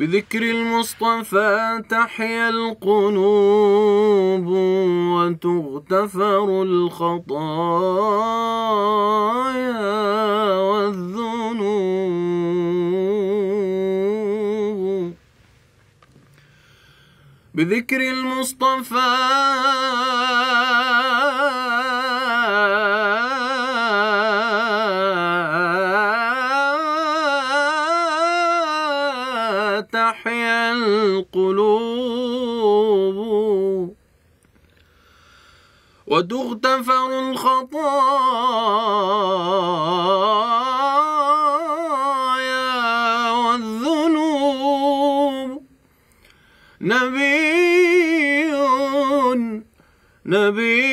بذكر المصطفى تحيا القلوب وتغتفر الخطايا والذنوب بذكر المصطفى تحيا القلوب وتغتفر الخطايا والذنوب نبي نبي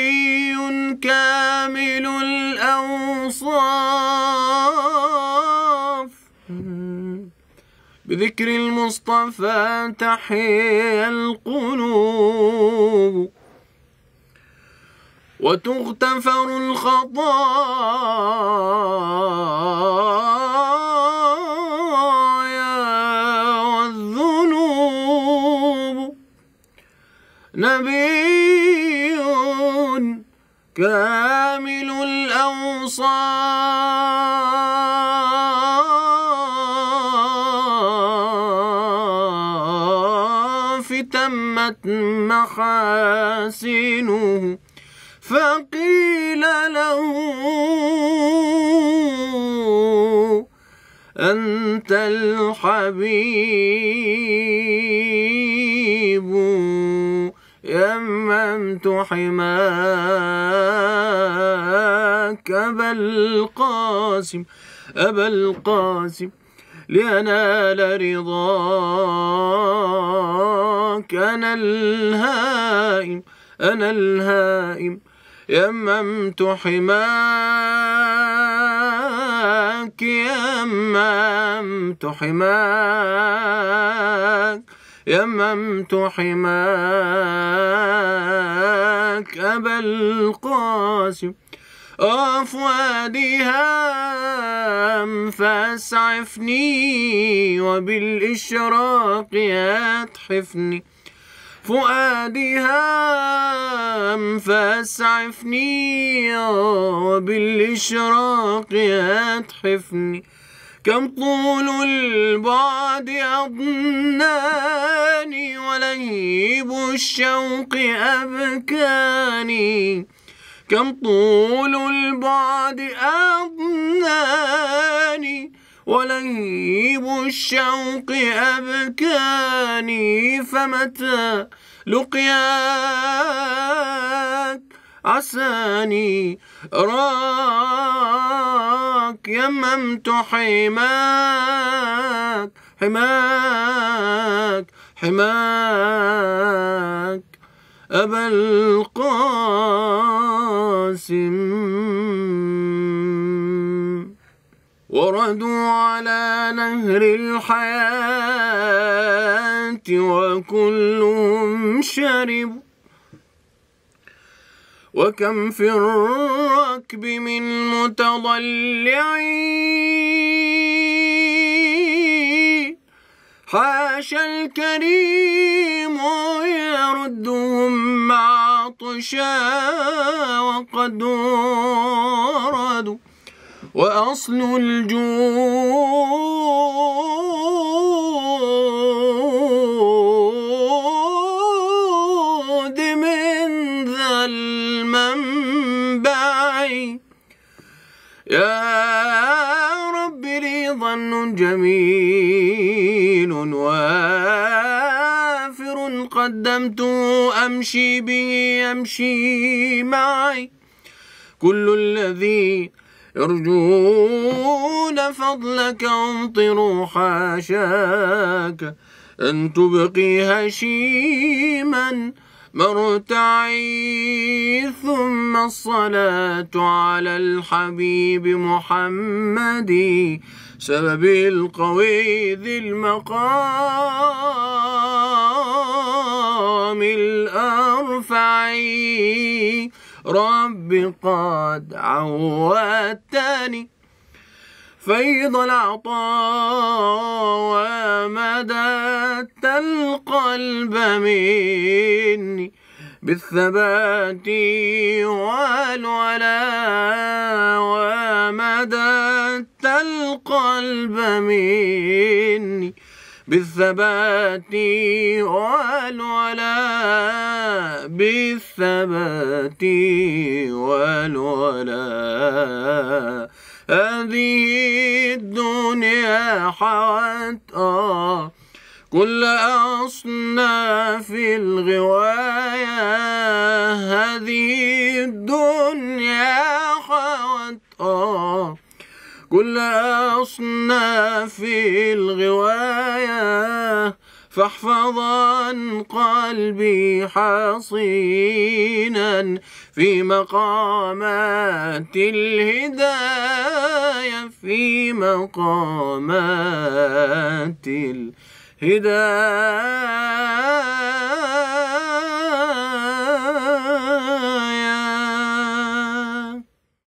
كامل الأوصاف بذكر المصطفى تحيا القلوب وتغتفر الخطايا والذنوب نبي كامل الأوصاف الكهف تمت محاسنه فقيل له أنت الحبيب يممت حماك أبا القاسم أبا القاسم لينال رضاك أنا الهائم أنا الهائم يممت حماك يممت حماك يممت حماك أبا القاسم أفوادها فاسعفني وبالإشراق أتحفني فؤادي هام فاسعفني وبالإشراق أتحفني كم طول البعد أضناني ولهيب الشوق أبكاني كم طول البعد أضناني ولهيب الشوق أبكاني فمتى لقياك عساني راك يممت حماك حماك حماك أبا القاسم وردوا على نهر الحياة وكلهم شربوا وكم في الركب من متضلعين حاشا الكريم يردهم عطشا وقد وردوا وأصل الجود من ذا المنبع يا رب لي ظن جميل جميل وافر قدمت أمشي به يمشي معي كل الذي يرجون فضلك امطروا حاشاك أن تبقي هشيماً مرتعي ثم الصلاة على الحبيب محمد سبب القوي ذي المقام الأرفع رب قد عودتني فيض العطاء ومددت القلب مني بالثبات والولاء ومددت القلب مني بالثبات والولاء بالثبات والولاء هذه الدنيا حوت آه كل أصناف الغواية هذه كل أصناف الغواية فاحفظ عن قلبي حصينا في مقامات الهداية في مقامات الهداية